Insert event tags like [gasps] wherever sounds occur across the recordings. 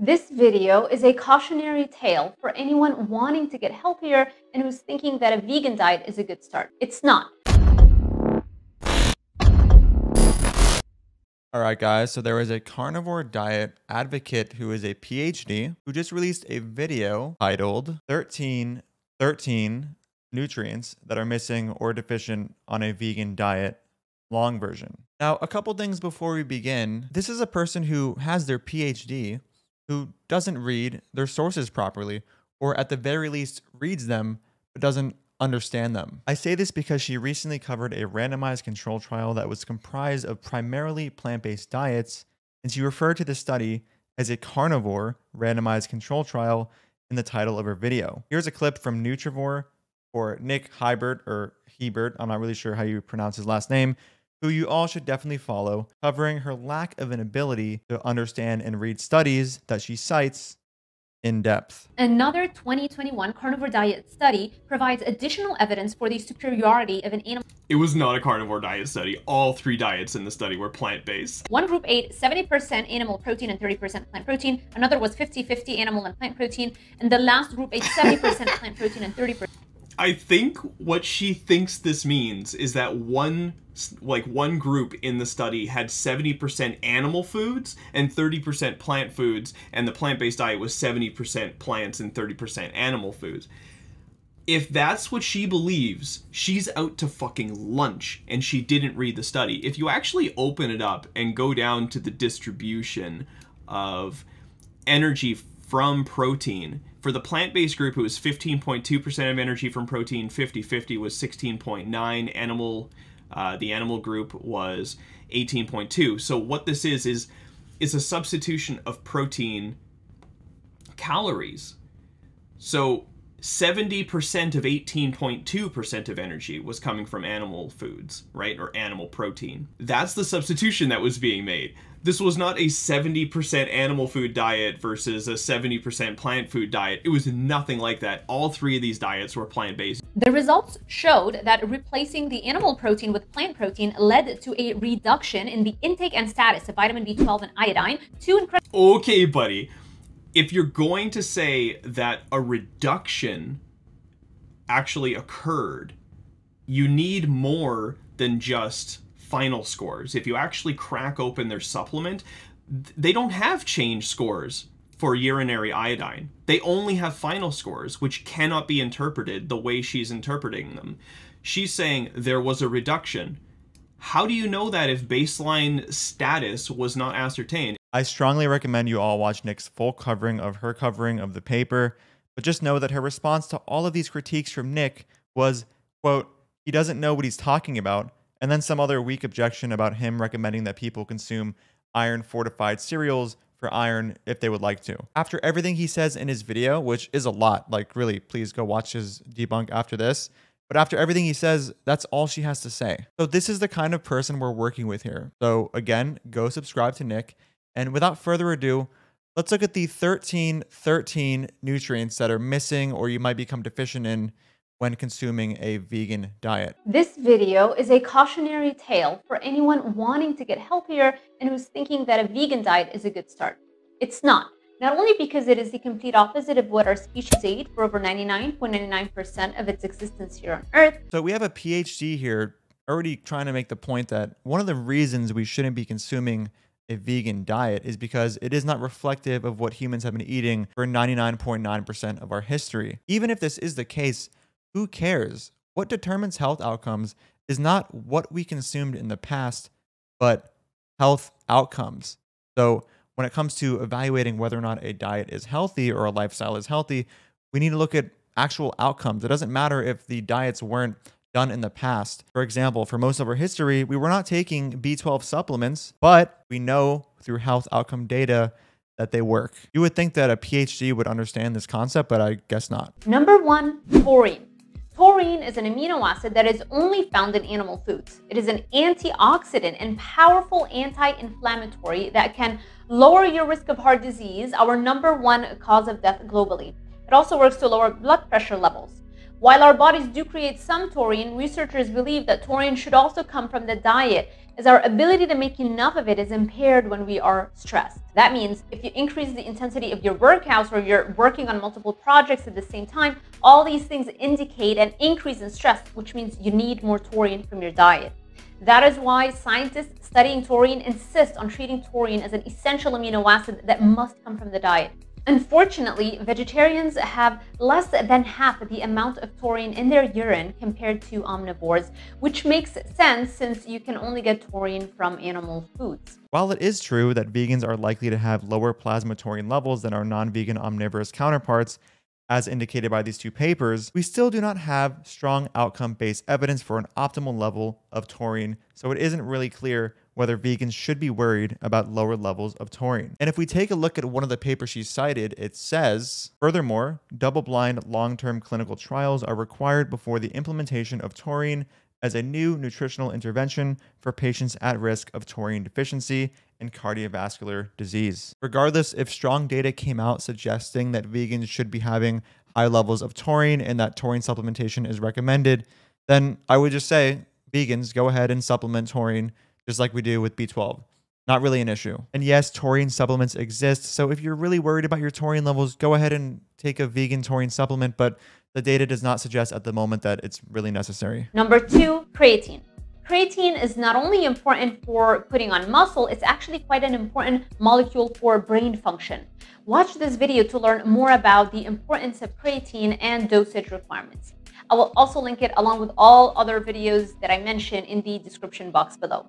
This video is a cautionary tale for anyone wanting to get healthier and who's thinking that a vegan diet is a good start. It's not. All right, guys. So there is a carnivore diet advocate who is a PhD who just released a video titled 13 13 nutrients that are missing or deficient on a vegan diet long version. Now, a couple things before we begin. This is a person who has their PhD who doesn't read their sources properly, or at the very least reads them but doesn't understand them. I say this because she recently covered a randomized control trial that was comprised of primarily plant based diets, and she referred to this study as a carnivore randomized control trial in the title of her video. Here's a clip from Nutrivore or Nick Hybert or Hebert, I'm not really sure how you pronounce his last name, who you all should definitely follow, covering her lack of an ability to understand and read studies that she cites in depth. Another 2021 carnivore diet study provides additional evidence for the superiority of an animal. It was not a carnivore diet study. All three diets in the study were plant based. One group ate 70% animal protein and 30% plant protein, another was 50 50 animal and plant protein, and the last group ate 70% plant protein and 30%. I think what she thinks this means is that one like one group in the study had 70% animal foods and 30% plant foods and the plant-based diet was 70% plants and 30% animal foods. If that's what she believes, she's out to fucking lunch and she didn't read the study. If you actually open it up and go down to the distribution of energy from protein, for the plant-based group, it was 15.2% of energy from protein, 50-50 was 16.9. Animal, uh, the animal group was 18.2. So what this is is is a substitution of protein calories. So 70% of 18.2% of energy was coming from animal foods, right? Or animal protein. That's the substitution that was being made. This was not a 70% animal food diet versus a 70% plant food diet. It was nothing like that. All three of these diets were plant based. The results showed that replacing the animal protein with plant protein led to a reduction in the intake and status of vitamin B12 and iodine. Two incredible. Okay, buddy if you're going to say that a reduction actually occurred, you need more than just final scores. If you actually crack open their supplement, they don't have change scores for urinary iodine. They only have final scores, which cannot be interpreted the way she's interpreting them. She's saying there was a reduction. How do you know that if baseline status was not ascertained? I strongly recommend you all watch Nick's full covering of her covering of the paper, but just know that her response to all of these critiques from Nick was, quote, he doesn't know what he's talking about, and then some other weak objection about him recommending that people consume iron fortified cereals for iron if they would like to. After everything he says in his video, which is a lot, like really, please go watch his debunk after this. But after everything he says, that's all she has to say. So this is the kind of person we're working with here. So again, go subscribe to Nick and without further ado, let's look at the 13 13 nutrients that are missing or you might become deficient in when consuming a vegan diet. This video is a cautionary tale for anyone wanting to get healthier and who's thinking that a vegan diet is a good start. It's not. Not only because it is the complete opposite of what our species ate for over 99.99% of its existence here on Earth. So we have a PhD here already trying to make the point that one of the reasons we shouldn't be consuming a vegan diet is because it is not reflective of what humans have been eating for 99.9% percent of our history. Even if this is the case, who cares? What determines health outcomes is not what we consumed in the past, but health outcomes. So, when it comes to evaluating whether or not a diet is healthy or a lifestyle is healthy, we need to look at actual outcomes. It doesn't matter if the diets weren't done in the past. For example, for most of our history, we were not taking B12 supplements, but we know through health outcome data that they work. You would think that a PhD would understand this concept, but I guess not. Number one, taurine. Taurine is an amino acid that is only found in animal foods. It is an antioxidant and powerful anti-inflammatory that can lower your risk of heart disease, our number one cause of death globally. It also works to lower blood pressure levels. While our bodies do create some taurine, researchers believe that taurine should also come from the diet, as our ability to make enough of it is impaired when we are stressed. That means if you increase the intensity of your workouts or you're working on multiple projects at the same time, all these things indicate an increase in stress, which means you need more taurine from your diet. That is why scientists studying taurine insist on treating taurine as an essential amino acid that must come from the diet. Unfortunately, vegetarians have less than half the amount of taurine in their urine compared to omnivores, which makes sense since you can only get taurine from animal foods. While it is true that vegans are likely to have lower plasma taurine levels than our non-vegan omnivorous counterparts, as indicated by these two papers, we still do not have strong outcome based evidence for an optimal level of taurine, so it isn't really clear whether vegans should be worried about lower levels of taurine. And if we take a look at one of the papers she cited, it says, furthermore, double blind long term clinical trials are required before the implementation of taurine as a new nutritional intervention for patients at risk of taurine deficiency and cardiovascular disease. Regardless, if strong data came out suggesting that vegans should be having high levels of taurine and that taurine supplementation is recommended, then I would just say vegans go ahead and supplement taurine just like we do with B12. Not really an issue. And yes, taurine supplements exist. So if you're really worried about your taurine levels, go ahead and take a vegan taurine supplement, but the data does not suggest at the moment that it's really necessary. Number two, creatine. Creatine is not only important for putting on muscle, it's actually quite an important molecule for brain function. Watch this video to learn more about the importance of creatine and dosage requirements. I will also link it along with all other videos that I mention in the description box below.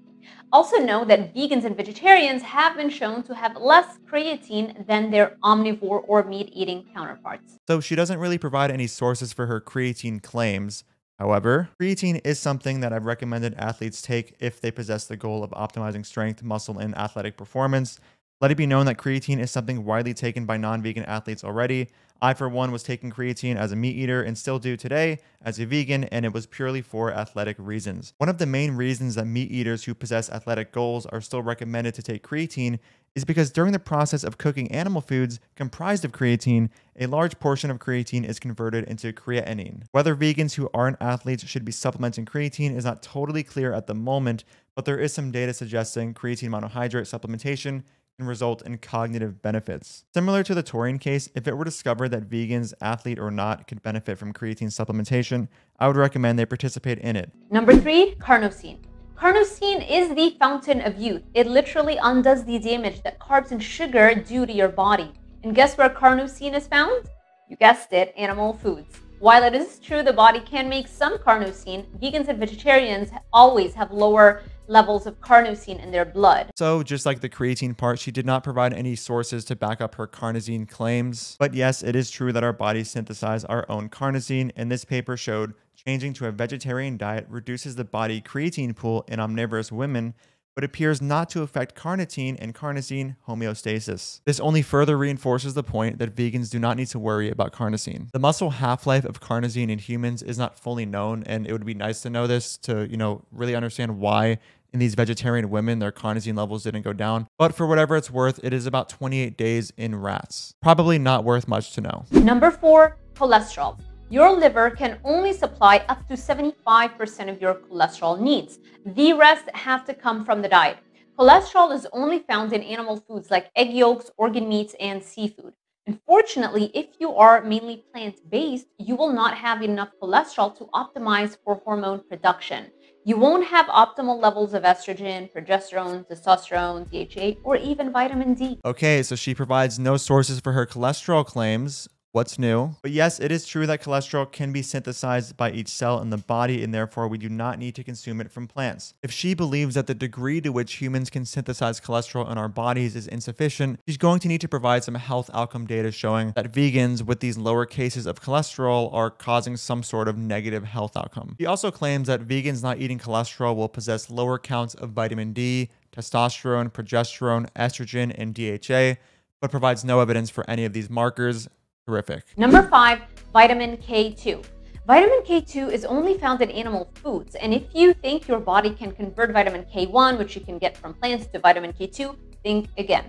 Also know that vegans and vegetarians have been shown to have less creatine than their omnivore or meat-eating counterparts. So she doesn't really provide any sources for her creatine claims. However, creatine is something that I've recommended athletes take if they possess the goal of optimizing strength, muscle, and athletic performance. Let it be known that creatine is something widely taken by non vegan athletes already. I, for one, was taking creatine as a meat eater and still do today as a vegan, and it was purely for athletic reasons. One of the main reasons that meat eaters who possess athletic goals are still recommended to take creatine is because during the process of cooking animal foods comprised of creatine, a large portion of creatine is converted into creatinine. Whether vegans who aren't athletes should be supplementing creatine is not totally clear at the moment, but there is some data suggesting creatine monohydrate supplementation and result in cognitive benefits. Similar to the taurine case, if it were discovered that vegans, athlete or not, could benefit from creatine supplementation, I would recommend they participate in it. Number three, carnosine. Carnosine is the fountain of youth. It literally undoes the damage that carbs and sugar do to your body. And guess where carnosine is found? You guessed it, animal foods. While it is true the body can make some carnosine, vegans and vegetarians always have lower levels of carnosine in their blood. So, just like the creatine part, she did not provide any sources to back up her carnosine claims. But yes, it is true that our bodies synthesize our own carnosine, and this paper showed changing to a vegetarian diet reduces the body creatine pool in omnivorous women but appears not to affect carnitine and carnosine homeostasis. This only further reinforces the point that vegans do not need to worry about carnosine. The muscle half-life of carnosine in humans is not fully known, and it would be nice to know this to, you know, really understand why in these vegetarian women, their carnosine levels didn't go down. But for whatever it's worth, it is about 28 days in rats. Probably not worth much to know. Number four, cholesterol. Your liver can only supply up to 75% of your cholesterol needs. The rest have to come from the diet. Cholesterol is only found in animal foods like egg yolks, organ meats, and seafood. Unfortunately, if you are mainly plant based, you will not have enough cholesterol to optimize for hormone production. You won't have optimal levels of estrogen, progesterone, testosterone, DHA, or even vitamin D. Okay, so she provides no sources for her cholesterol claims what's new. But yes, it is true that cholesterol can be synthesized by each cell in the body, and therefore we do not need to consume it from plants. If she believes that the degree to which humans can synthesize cholesterol in our bodies is insufficient, she's going to need to provide some health outcome data showing that vegans with these lower cases of cholesterol are causing some sort of negative health outcome. She also claims that vegans not eating cholesterol will possess lower counts of vitamin D, testosterone, progesterone, estrogen, and DHA, but provides no evidence for any of these markers, Terrific. Number five, vitamin K2. Vitamin K2 is only found in animal foods, and if you think your body can convert vitamin K1, which you can get from plants, to vitamin K2, think again.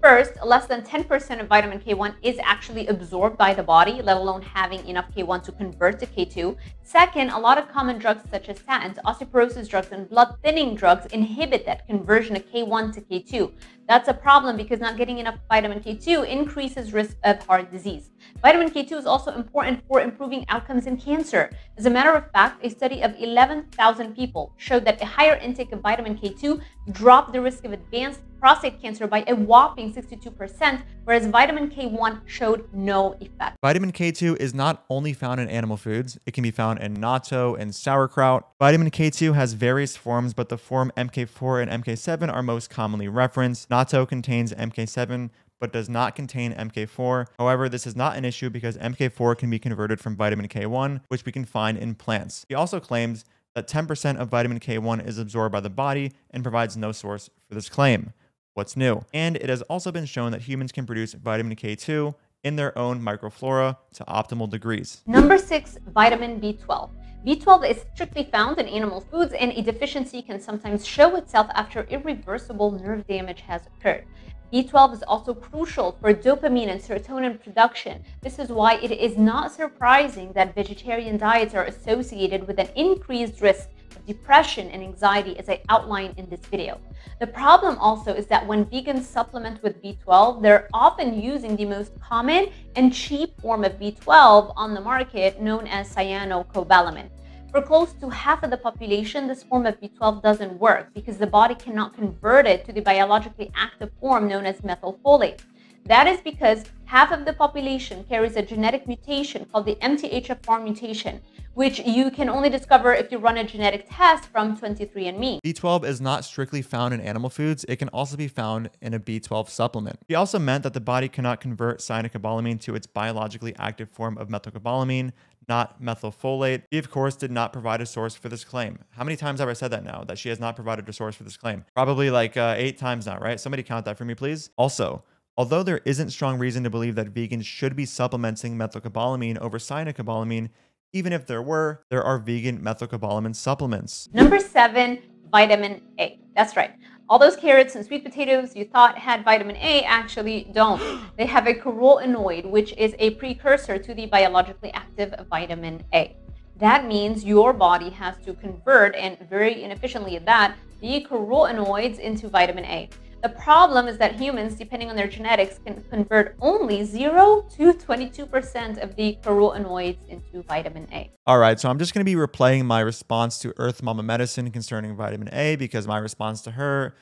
First, less than 10% of vitamin K1 is actually absorbed by the body, let alone having enough K1 to convert to K2. Second, a lot of common drugs such as statins, osteoporosis drugs, and blood thinning drugs inhibit that conversion of K1 to K2. That's a problem because not getting enough vitamin K2 increases risk of heart disease. Vitamin K2 is also important for improving outcomes in cancer. As a matter of fact, a study of 11,000 people showed that a higher intake of vitamin K2 dropped the risk of advanced prostate cancer by a whopping 62%, whereas vitamin K1 showed no effect. Vitamin K2 is not only found in animal foods, it can be found in natto and sauerkraut. Vitamin K2 has various forms, but the form MK4 and MK7 are most commonly referenced. Not Donato contains MK7 but does not contain MK4. However, this is not an issue because MK4 can be converted from vitamin K1, which we can find in plants. He also claims that 10% of vitamin K1 is absorbed by the body and provides no source for this claim. What's new? And it has also been shown that humans can produce vitamin K2 in their own microflora to optimal degrees. Number six, vitamin B12. B12 is strictly found in animal foods and a deficiency can sometimes show itself after irreversible nerve damage has occurred. B12 is also crucial for dopamine and serotonin production. This is why it is not surprising that vegetarian diets are associated with an increased risk depression and anxiety as I outline in this video. The problem also is that when vegans supplement with B12, they're often using the most common and cheap form of B12 on the market known as cyanocobalamin. For close to half of the population, this form of B12 doesn't work because the body cannot convert it to the biologically active form known as methylfolate. That is because half of the population carries a genetic mutation called the MTHFR mutation, which you can only discover if you run a genetic test from 23andMe. B12 is not strictly found in animal foods. It can also be found in a B12 supplement. He also meant that the body cannot convert cyanocobalamin to its biologically active form of methylcobalamin, not methylfolate. He, of course, did not provide a source for this claim. How many times have I said that now, that she has not provided a source for this claim? Probably like uh, eight times now, right? Somebody count that for me, please. Also, Although there isn't strong reason to believe that vegans should be supplementing methylcobalamin over cyanocobalamin, even if there were, there are vegan methylcobalamin supplements. Number seven, vitamin A. That's right. All those carrots and sweet potatoes you thought had vitamin A actually don't. [gasps] They have a carotenoid, which is a precursor to the biologically active vitamin A. That means your body has to convert, and very inefficiently at that, the carotenoids into vitamin A. The problem is that humans, depending on their genetics, can convert only 0 to 22% of the carotenoids into vitamin A. All right, so I'm just going to be replaying my response to Earth Mama Medicine concerning vitamin A because my response to her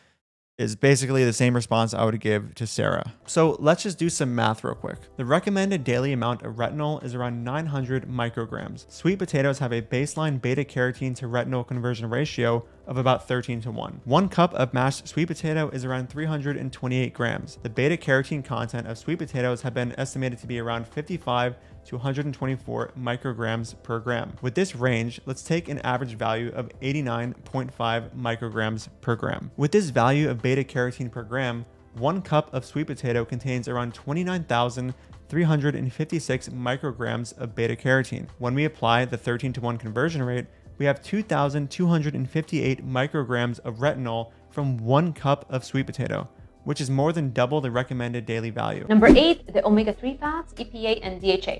is basically the same response I would give to Sarah. So let's just do some math real quick. The recommended daily amount of retinol is around 900 micrograms. Sweet potatoes have a baseline beta carotene to retinol conversion ratio of about 13 to 1. One cup of mashed sweet potato is around 328 grams. The beta carotene content of sweet potatoes have been estimated to be around 55 to 124 micrograms per gram. With this range, let's take an average value of 89.5 micrograms per gram. With this value of beta carotene per gram, one cup of sweet potato contains around 29,000 356 micrograms of beta carotene. When we apply the 13 to 1 conversion rate, we have 2,258 micrograms of retinol from one cup of sweet potato, which is more than double the recommended daily value. Number eight, the omega-3 fats, EPA and DHA.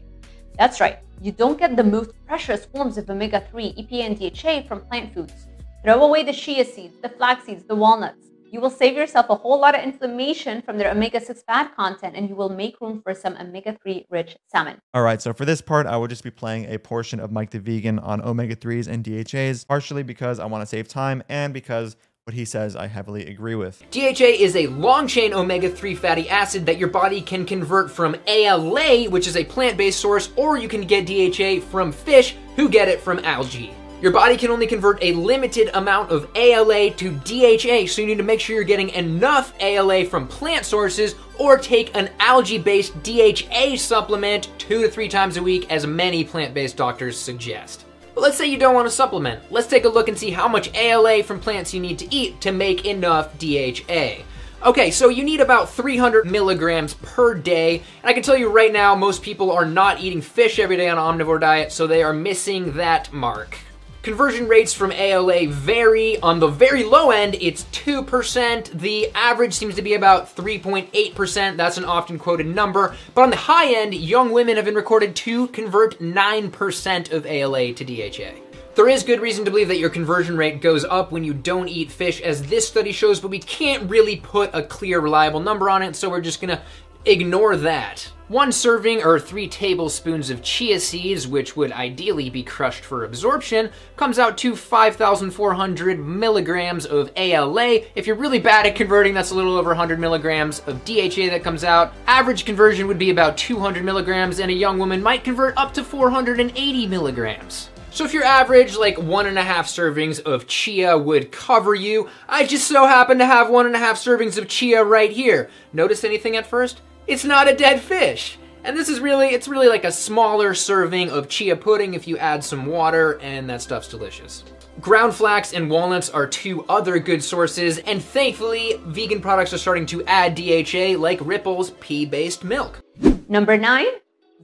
That's right, you don't get the most precious forms of omega-3, EPA and DHA from plant foods. Throw away the chia seeds, the flax seeds, the walnuts. You will save yourself a whole lot of inflammation from their omega 6 fat content, and you will make room for some omega 3 rich salmon. All right, so for this part, I will just be playing a portion of Mike the Vegan on omega 3s and DHAs, partially because I want to save time and because what he says I heavily agree with. DHA is a long chain omega 3 fatty acid that your body can convert from ALA, which is a plant based source, or you can get DHA from fish who get it from algae. Your body can only convert a limited amount of ALA to DHA, so you need to make sure you're getting enough ALA from plant sources or take an algae-based DHA supplement two to three times a week, as many plant-based doctors suggest. But let's say you don't want to supplement. Let's take a look and see how much ALA from plants you need to eat to make enough DHA. Okay, so you need about 300 milligrams per day. And I can tell you right now, most people are not eating fish every day on an omnivore diet, so they are missing that mark. Conversion rates from ALA vary. On the very low end, it's 2%. The average seems to be about 3.8%. That's an often quoted number. But on the high end, young women have been recorded to convert 9% of ALA to DHA. There is good reason to believe that your conversion rate goes up when you don't eat fish, as this study shows, but we can't really put a clear, reliable number on it, so we're just gonna ignore that one serving or three tablespoons of chia seeds, which would ideally be crushed for absorption, comes out to 5,400 milligrams of ALA. If you're really bad at converting, that's a little over 100 milligrams of DHA that comes out. Average conversion would be about 200 milligrams, and a young woman might convert up to 480 milligrams. So if your average, like one and a half servings of chia would cover you, I just so happen to have one and a half servings of chia right here. Notice anything at first? it's not a dead fish. And this is really, it's really like a smaller serving of chia pudding if you add some water and that stuff's delicious. Ground flax and walnuts are two other good sources, and thankfully, vegan products are starting to add DHA like Ripple's pea-based milk. Number nine,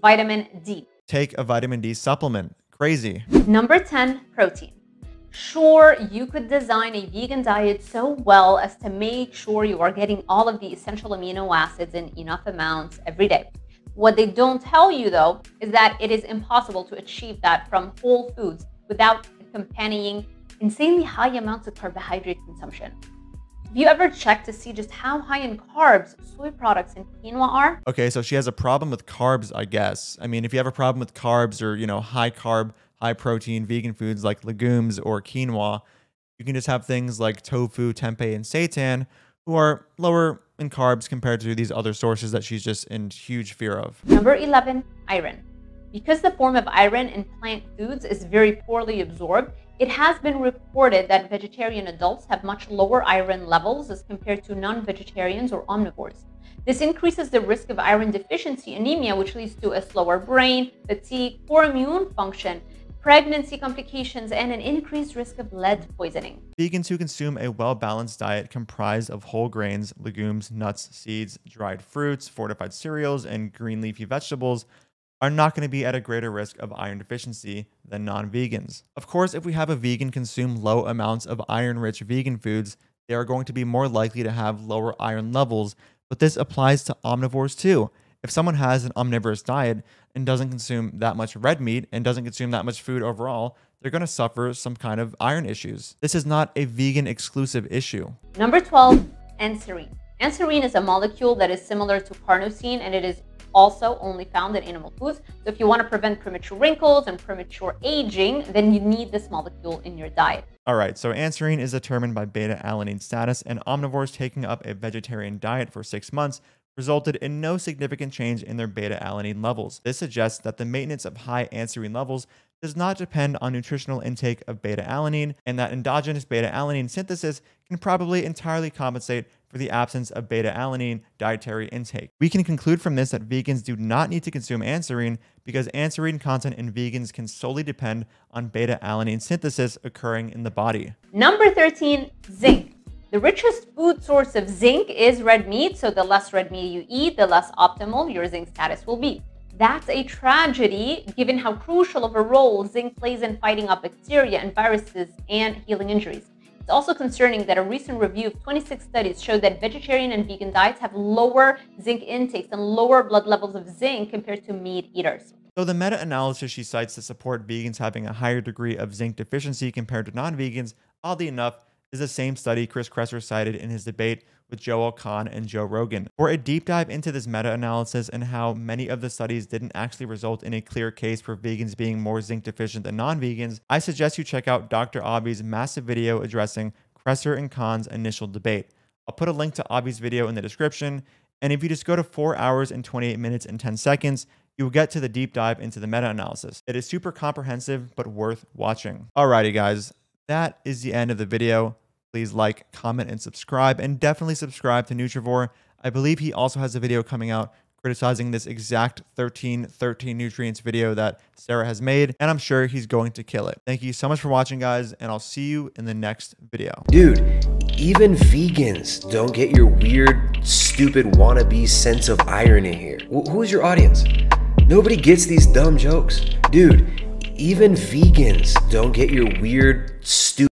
vitamin D. Take a vitamin D supplement. Crazy. Number 10, protein. Sure, you could design a vegan diet so well as to make sure you are getting all of the essential amino acids in enough amounts every day. What they don't tell you though is that it is impossible to achieve that from whole foods without accompanying insanely high amounts of carbohydrate consumption. Have you ever checked to see just how high in carbs soy products and quinoa are? Okay, so she has a problem with carbs, I guess. I mean, if you have a problem with carbs or, you know, high carb high protein vegan foods like legumes or quinoa. You can just have things like tofu, tempeh, and seitan, who are lower in carbs compared to these other sources that she's just in huge fear of. Number 11, iron. Because the form of iron in plant foods is very poorly absorbed, it has been reported that vegetarian adults have much lower iron levels as compared to non vegetarians or omnivores. This increases the risk of iron deficiency anemia, which leads to a slower brain, fatigue, poor immune function, pregnancy complications, and an increased risk of lead poisoning. Vegans who consume a well-balanced diet comprised of whole grains, legumes, nuts, seeds, dried fruits, fortified cereals, and green leafy vegetables are not going to be at a greater risk of iron deficiency than non-vegans. Of course, if we have a vegan consume low amounts of iron-rich vegan foods, they are going to be more likely to have lower iron levels, but this applies to omnivores too. If someone has an omnivorous diet and doesn't consume that much red meat and doesn't consume that much food overall, they're going to suffer some kind of iron issues. This is not a vegan exclusive issue. Number 12, anserine. Anserine is a molecule that is similar to carnosine and it is also only found in animal foods. So if you want to prevent premature wrinkles and premature aging, then you need this molecule in your diet. All right, so anserine is determined by beta alanine status, and omnivores taking up a vegetarian diet for six months resulted in no significant change in their beta alanine levels. This suggests that the maintenance of high anserine levels does not depend on nutritional intake of beta alanine, and that endogenous beta alanine synthesis can probably entirely compensate for the absence of beta alanine dietary intake. We can conclude from this that vegans do not need to consume anserine because anserine content in vegans can solely depend on beta alanine synthesis occurring in the body. Number 13, zinc. The richest food source of zinc is red meat, so the less red meat you eat, the less optimal your zinc status will be. That's a tragedy given how crucial of a role zinc plays in fighting off bacteria and viruses and healing injuries. It's also concerning that a recent review of 26 studies showed that vegetarian and vegan diets have lower zinc intakes and lower blood levels of zinc compared to meat eaters. So the meta analysis she cites to support vegans having a higher degree of zinc deficiency compared to non vegans, oddly enough, is the same study Chris Kresser cited in his debate with Joel Kahn and Joe Rogan. For a deep dive into this meta analysis and how many of the studies didn't actually result in a clear case for vegans being more zinc deficient than non vegans, I suggest you check out Dr. Abi's massive video addressing Kresser and Kahn's initial debate. I'll put a link to Abi's video in the description, and if you just go to 4 hours and 28 minutes and 10 seconds, you will get to the deep dive into the meta analysis. It is super comprehensive, but worth watching. Alrighty, guys, that is the end of the video. Please like, comment, and subscribe, and definitely subscribe to Nutrivore. I believe he also has a video coming out criticizing this exact 13 13 nutrients video that Sarah has made, and I'm sure he's going to kill it. Thank you so much for watching, guys, and I'll see you in the next video. Dude, even vegans don't get your weird, stupid wannabe sense of irony here. who's your audience? Nobody gets these dumb jokes. Dude, even vegans don't get your weird, stupid